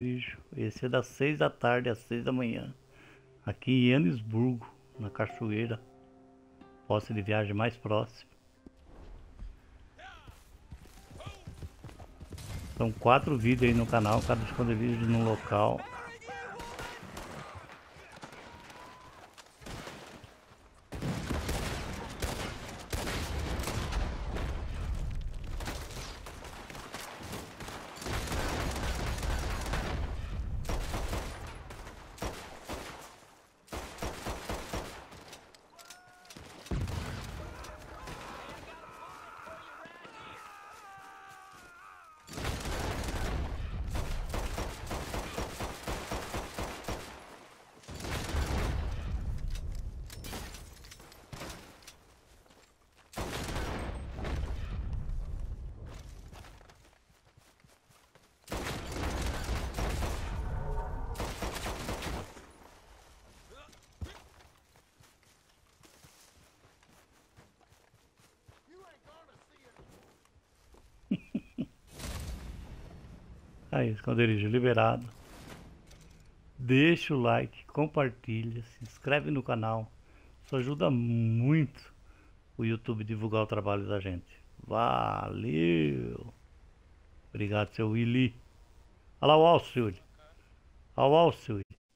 vídeo. Esse é das 6 da tarde às 6 da manhã, aqui em Enesburgo, na Cachoeira, posse de viagem mais próximo. São quatro vídeos aí no canal, cada esconderijo num local É Aí, esconderijo liberado. Deixa o like, compartilha, se inscreve no canal. Isso ajuda muito o YouTube divulgar o trabalho da gente. Valeu! Obrigado, seu Willy. Olha lá o Alcione. Olha o Willy.